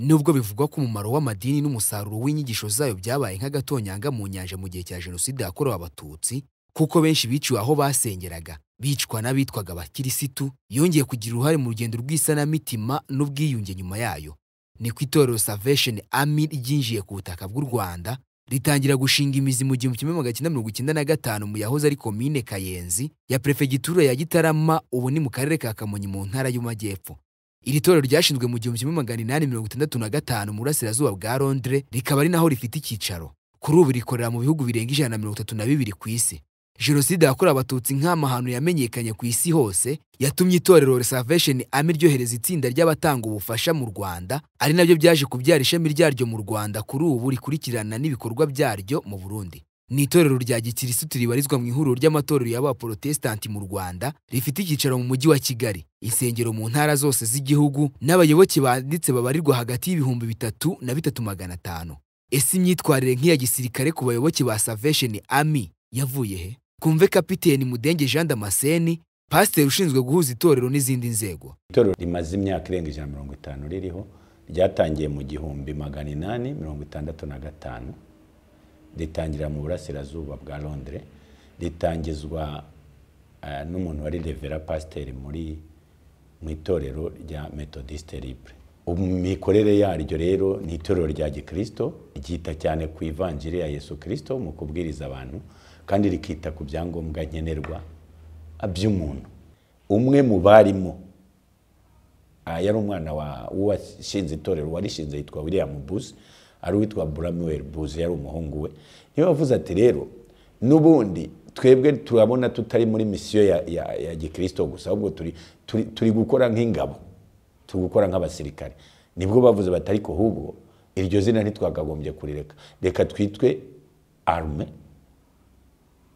nubwo bivugwa ko umumaro w'amadini n'umusaruro w'inyigisho zayo byabaye nk'agatonyanga mu nyanja mu gihe cya jenoside yakorewe abatutsi kuko benshi biciwe aho basengeraga bicwa n'abitwaga abakirisitu yongeye kugira uruhare mu rugendo rw'isanamitima n'ubwiyunge nyuma yayo niko itorero Salvation Army ryinjiye ku butaka bw'u Rwanda ritangira gushinga imizi mu gihumbi kimwe magana cyenda mirongo icyenda na gatanu mu yahoze ari komine Kayenzi ya perefegitura ya Gitarama ubu ni mu karere ka Kamonyi mu ntara y'Amajyepfo Iri torero ryashinzwe mu gihumbi kimwe magana inani mirongo itandatu na gatanu mu burasirazuba bwa Londres rikaba ari naho rifite icyicaro kuri ubu rikorera mu bihugu birenga ijana na mirongo itatu na bibiri ku isi jenoside yakorewe abatutsi nk'amahano yamenyekanye ku isi hose yatumye itorero Salvation Army ryohereza itsinda ry'abatanga ubufasha mu Rwanda ari nabyo byaje kubyara ishami ryaryo mu Rwanda kuri ubu rikurikirana n'ibikorwa byaryo mu Burundi ni itorero rya gikirisitu ribarizwa mu ihuriro ry'amatorero y'abaporotesitanti mu Rwanda rifite icyicaro mu mujyi wa Kigali insengero mu ntara zose z'igihugu n'abayoboke banditse babarirwa hagati y'ibihumbi bitatu na bitatu magana atanu ese imyitwarire nk'iya gisirikare ku bayoboke ba Salvation Army yavuye he kumve kapiteni Mudenge Jean Damascene pasiteri ushinzwe guhuza itorero n'izindi nzego itorero rimaze imyaka irenga ijana mirongo itanu ririho ryatangiye mu gihumbi magana inani mirongo itandatu na gatanu ritangirira mu burasirazuba bwa londire ritangizwa eh, n'umuntu wari revera pasiteri muri mu itorero rya metodisite libre mikorere yaryo rero ni itorero rya gikristo ryita cyane ku ivanjiri ya yesu kirisito mu kubwiriza abantu kandi rikita ku byangombwa nkenerwa by'umuntu umwe mu barimo ah, yari umwana washinze itorero warishinze yitwa william busi ari uwitwa buramuweri buzi yari umuhungu we niwe wavuze ati rero n'ubundi twebwe turabona tutari muri misiyo ya gikristo gusa ahubwo turi gukora nk'ingabo turi gukora nk'abasirikare nibwo bavuze batari kuhubwo iryo zina ntitwagagombye kurireka reka twitwe arume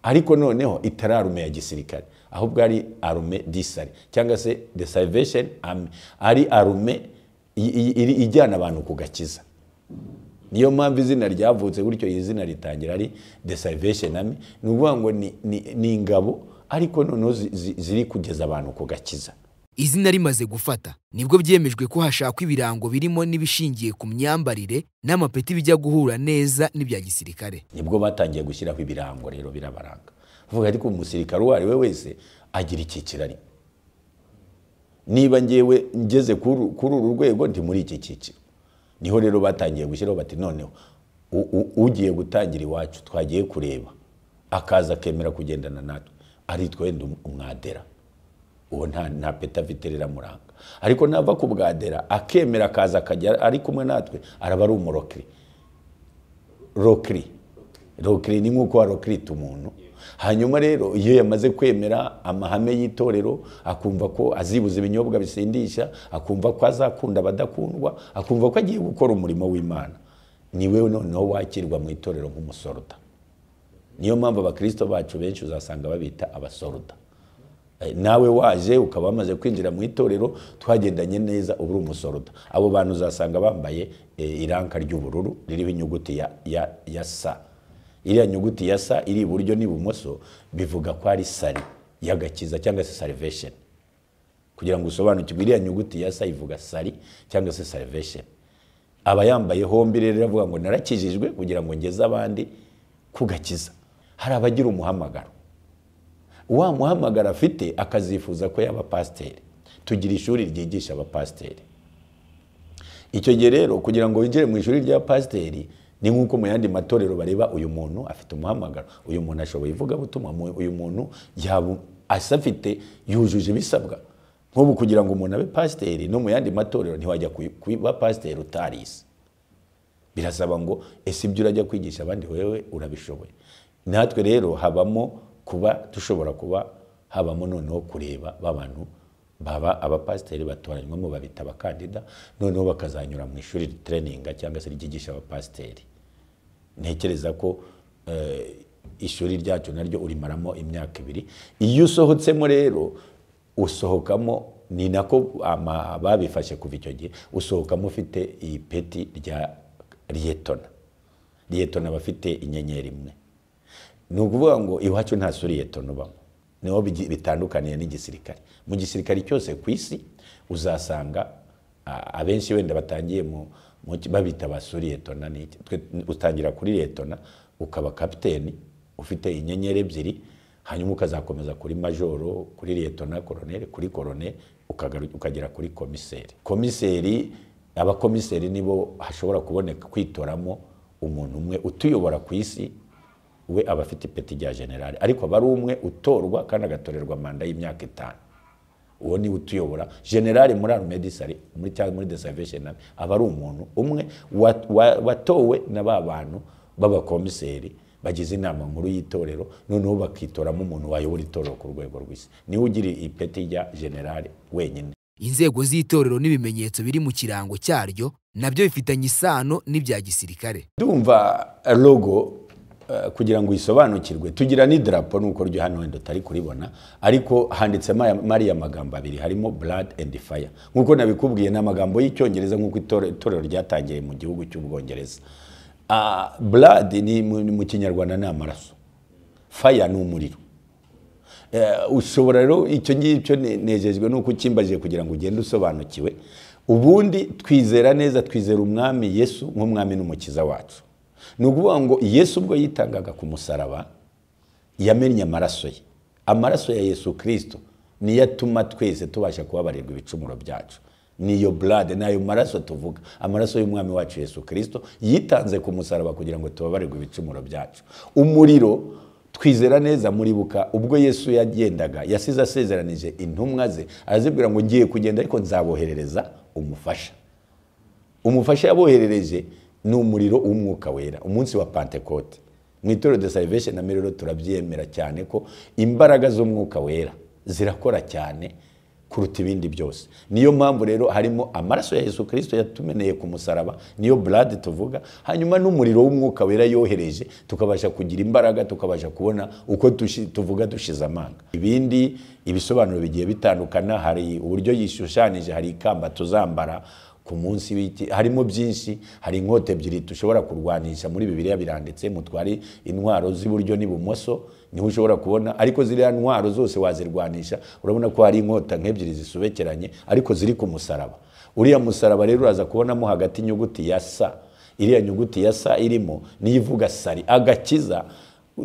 ariko noneho itari arume ya gisirikare ahubwo ari arume disari cyangwa se the salvation ari arume ijyana abantu ku gakiza niyo mpamvu izina ryavutse gutyo iyi zina ritangira ari the salvation army ni ukuvuga ngo ni ingabo ariko noneho ziri kugeza abantu ku gakiza izina rimaze gufata nibwo byemejwe ko hashakwa ibirango birimo n'ibishingiye ku myambarire n'amapeti bijya guhura neza n'ibya gisirikare nibwo batangiye gushyiraho ibirango rero birabaranga vuga ariko umusirikare uwo ari we wese agira icyiciro niba ngewe ngeze kuri uru rwego ndi muri iki cyiciro niho rero batangiye gushyiraho bati noneho ugiye gutangira iwacu twagiye kureba akaza akemera kugendana natwe aritwa wenda um, umwadera uwo nta petavite riramuranga ariko nava ku bwadera akemera akaza akajya ari kumwe natwe araba ari umurokiri rokiri rokiri ni nk'uko warokirita umuntu hanyuma rero iyo yamaze kwemera amahame y'itorero akumva ko azibuza ibinyobwa bisindisha akumva ko azakunda abadakundwa akumva ko agiye gukora umurimo w'imana niwe noneho wakirwa mu itorero nk'umusoroda niyo mpamvu abakirisito bacu benshi uzasanga babita abasoroda eh, nawe waje ukaba wamaze kwinjira mu itorero twagendanye neza ubu umusoroda abo bantu uzasanga bambaye eh, iranka ry'ubururu ririho inyuguti ya sa iriya nyuguti ya sa iri iburyo n'ibumoso bivuga ko ari sari y'agakiza cyangwa se salivesheni kugira ngo usobanukirwe iriya nyuguti ya sa ivuga sari cyangwa se salivesheni aba yambaye hombi rero iravuga ngo narakijijwe kugira ngo ngeze abandi kugakiza. hari abagira umuhamagaro wa muhamagaro afite akazifuza ko yaba pasiteri tugira ishuri ryigisha abapasiteri icyo gihe rero kugira ngo winjire mu ishuri rya pasiteri ni nk'uko mu yandi matorero bareba uyu muntu afite umuhamagaro uyu muntu ashoboye ivuga ivugabutumwa uyu muntu asa afite yujuje ibisabwa nk'ubu kugira ngo umuntu abe pasiteri no mu yandi matorero ntiwajya kuba pasiteri utarize birasaba ngo ese ibyo urajya kwigisha abandi wewe urabishoboye natwe rero habamo kuba dushobora kuba habamo noneho kureba ba bantu baba abapasiteri batoranywamo babita abakandida noneho bakazanyura mu ishuri tereninga cyangwa se ryigisha abapasiteri ntekereza ko eh, ishuri ryacu naryo urimaramo imyaka ibiri iyo usohotsemo rero usohokamo ni nako babifashe kuva icyo gihe usohokamo ufite iyi peti rya liyetona liyetona bafite inyenyeri imwe ni ukuvuga ngo iwacu nta suri liyetona ubamo niho bitandukaniye n'igisirikare mu gisirikare cyose ku isi uzasanga abenshi wenda batangiye mu babita abasuri letona utangira kuri letona ukaba kapiteni ufite inyenyeri ebyiri hanyuma ukazakomeza kuri majoro kuri letona koroneri kuri koroneri ukagera kuri komiseri komiseri abakomiseri nibo hashobora kuboneka kwitoramo umuntu umwe utuyobora ku isi we aba afite ipeti rya generale ariko aba ari umwe utorwa kandi agatorerwa manda y'imyaka itanu uwo niwe utuyobora generale muri arumedi sari muri cyangwa muri the aba ari umuntu umwe watowe na ba bantu b'abakomiseri bagize inama nkuru y'itorero noneho bakitoramo umuntu wayobora itorero ku rwego rw'isi niwe ugira ipeti rya generale wenyine inzego z'itorero n'ibimenyetso biri mu kirango cyaryo nabyo bifitanye isano n'ibya gisirikare ndumva logo Eh, kugira ngo isobanukirwe tugira n'idarapo nuko ryo hano wenda utari kuribona ariko handitsemo mariya magambo abiri harimo blood and fire nk'uko nabikubwiye ni amagambo y'icyongereza nk'uko itorero ryatangiye mu gihugu cy'ubwongereza ah, blood ni mu kinyarwanda ni amaraso fire ni umuriro eh, ushobora rero icyo ngicyo nejejwe nuko ukimbajije kugira ngo ugende usobanukiwe ubundi twizera neza twizera umwami yesu nk'umwami n'umukiza wacu ni ukuvuga ngo yesu ubwo yitangaga ku musaraba yamennye amaraso ye amaraso ya yesu kirisito niyo atuma twese tubasha kubabarirwa ibicumuro byacu niyo burade nayo maraso tuvuga amaraso y'umwami wacu yesu kirisito yitanze ku musaraba kugira ngo tubabarirwe ibicumuro byacu umuriro twizera neza muribuka ubwo yesu yagendaga yasize asezeranije intumwa ze arazibwira ngo ngiye kugenda ariko nzaboherereza umufasha umufasha yaboherereje ni umuriro w'umwuka wera umunsi wa pantekote mu itorero de salivesheni na rero turabyemera cyane ko imbaraga z'umwuka wera zirakora cyane kuruta ibindi byose niyo mpamvu rero harimo amaraso ya Yesu kirisito yatumeneye ku musaraba niyo burade tuvuga hanyuma n'umuriro w'umwuka wera yohereje tukabasha kugira imbaraga tukabasha kubona uko tuvuga dushize amanga ibindi ibisobanuro bigiye bitandukana hari uburyo yishushanyije hari ikamba tuzambara ku munsi w'iki harimo byinshi hari inkota ebyiri dushobora kurwanisha muri bibiriya biranditse mutwari intwaro z'iburyo n'ibumoso niho ushobora kubona ariko ziriya ntwaro zose wazirwanisha urabona ko hari inkota nk'ebyiri zisobekeranye ariko ziri ku musaraba uriya musaraba rero uraza kubonamo hagati inyuguti ya sa iriya nyuguti ya sa irimo niyo ivuga sari agakiza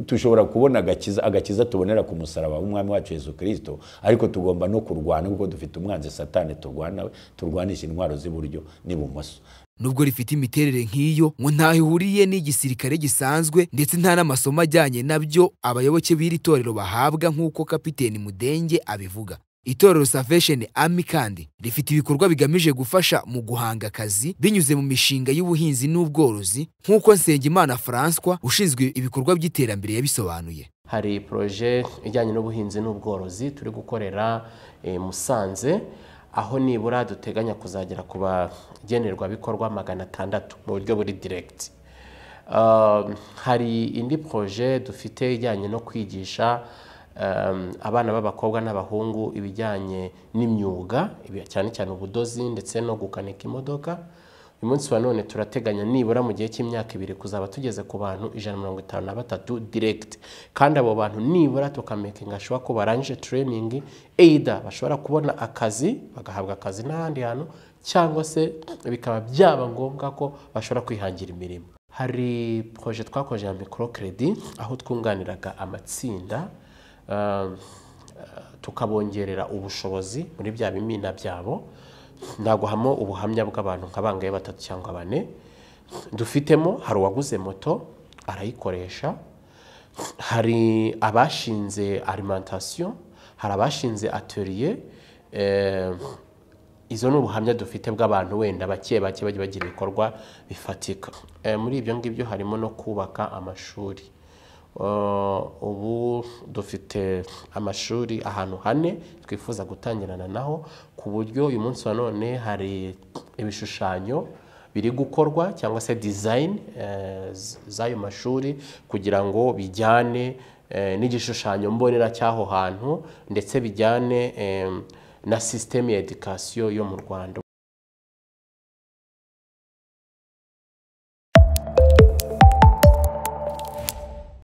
tushobora kubona agakiza agakiza tubonera ku musaraba w'umwami wacu Yesu kristo ariko tugomba no kurwana kuko dufite umwanzi satani turwana we turwanisha intwaro z'iburyo n'ibumoso nubwo rifite imiterere nk'iyo ngo ntaho ihuriye n'igisirikare gisanzwe ndetse nta n'amasomo ajyanye nabyo abayoboke b'iri torero bahabwa nk'uko kapiteni mudenge abivuga itorero Salvation Army kandi rifite ibikorwa bigamije gufasha mu guhanga akazi binyuze mu mishinga y'ubuhinzi n'ubworozi nk'uko Nsengimana Francois ushinzwe ibikorwa by'iterambere yabisobanuye hari proje ijyanye n'ubuhinzi n'ubworozi turi gukorera eh, Musanze aho nibura duteganya kuzagera ku bagenerwabikorwa magana atandatu mu buryo buri diregiti eh, hari indi poroje dufite ijyanye no kwigisha abana b'abakobwa n'abahungu ibijyanye n'imyuga cyane cyane ubudozi ndetse no gukanika imodoka uyu munsi wa none turateganya nibura mu gihe cy'imyaka ibiri kuzaba tugeze ku bantu ijana na mirongo itanu na batatu direct kandi abo bantu nibura tukamakinga shuwa ko barangije training either bashobora kubona akazi bagahabwa akazi n'ahandi hantu cyangwa se bikaba byaba ngombwa ko bashobora kwihangira imirimo hari projet twakoze ya microcredit aho twunganiraga amatsinda tukabongerera ubushobozi muri bya bimina byabo naguhamo ubuhamya bw'abantu nka bangaye batatu cyangwa bane dufitemo hari uwaguze moto arayikoresha hari abashinze arimantasiyo hari abashinze atoriye eh, izo ni ubuhamya dufite bw'abantu wenda bake bake bagira ibikorwa bifatika eh, muri ibyo ngibyo harimo no kubaka amashuri Eh, ubu dufite amashuri ahantu hane twifuza gutangirana naho ku buryo uyu munsi wa none hari ibishushanyo biri gukorwa cyangwa se dizayini eh, z'ayo mashuri kugira ngo bijyane eh, n'igishushanyo mbonera cy'aho hantu ndetse bijyane na sisiteme ya edikasiyo yo mu rwanda